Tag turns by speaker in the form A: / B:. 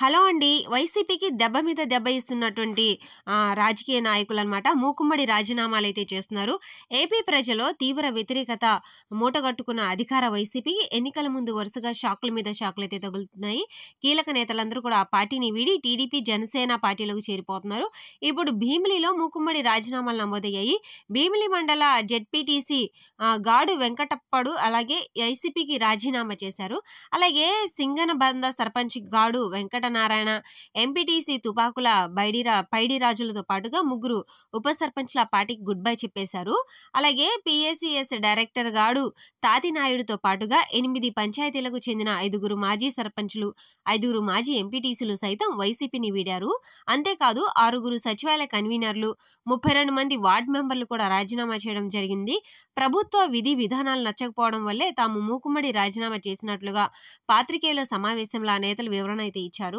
A: hello అండి వైసీపీకి దెబ్బ మీద దెబ్బ ఇస్తున్నటువంటి రాజకీయ నాయకులు అనమాట మూకుమ్మడి రాజీనామాలు అయితే చేస్తున్నారు ఏపీ ప్రజలో తీవ్ర వ్యతిరేకత మూటగట్టుకున్న అధికార వైసీపీకి ఎన్నికల ముందు వరుసగా షాకుల మీద షాకులు అయితే తగులుతున్నాయి కీలక నేతలందరూ కూడా ఆ పార్టీని వీడి టీడీపీ జనసేన పార్టీలకు చేరిపోతున్నారు ఇప్పుడు భీమిలిలో మూకుమ్మడి రాజీనామాలు నమోదయ్యాయి భీమిలి మండల జెడ్పీటీసీ గాడు వెంకటప్పడు అలాగే వైసీపీకి రాజీనామా చేశారు అలాగే సింగనబంద సర్పంచ్ గాడు వెంకట నారాయణ ఎంపీటీసీ తుపాకుల బైడిరా పైడిరాజులతో పాటుగా ముగ్గురు ఉప సర్పంచ్ల పార్టీకి గుడ్ బై చెప్పేశారు అలాగే పిఏసీఎస్ డైరెక్టర్ గాడు తాతినాయుడుతో పాటుగా ఎనిమిది పంచాయతీలకు చెందిన ఐదుగురు మాజీ సర్పంచ్లు ఐదుగురు మాజీ ఎంపీటీసీలు సైతం వైసీపీని వీడారు అంతేకాదు ఆరుగురు సచివాలయ కన్వీనర్లు ముప్పై రెండు మంది వార్డు మెంబర్లు కూడా రాజీనామా చేయడం జరిగింది ప్రభుత్వ విధి విధానాలు నచ్చకపోవడం వల్లే తాము మూకుమ్మడి రాజీనామా చేసినట్లుగా పాత్రికేయుల సమావేశంలో ఆ నేతలు వివరణ అయితే ఇచ్చారు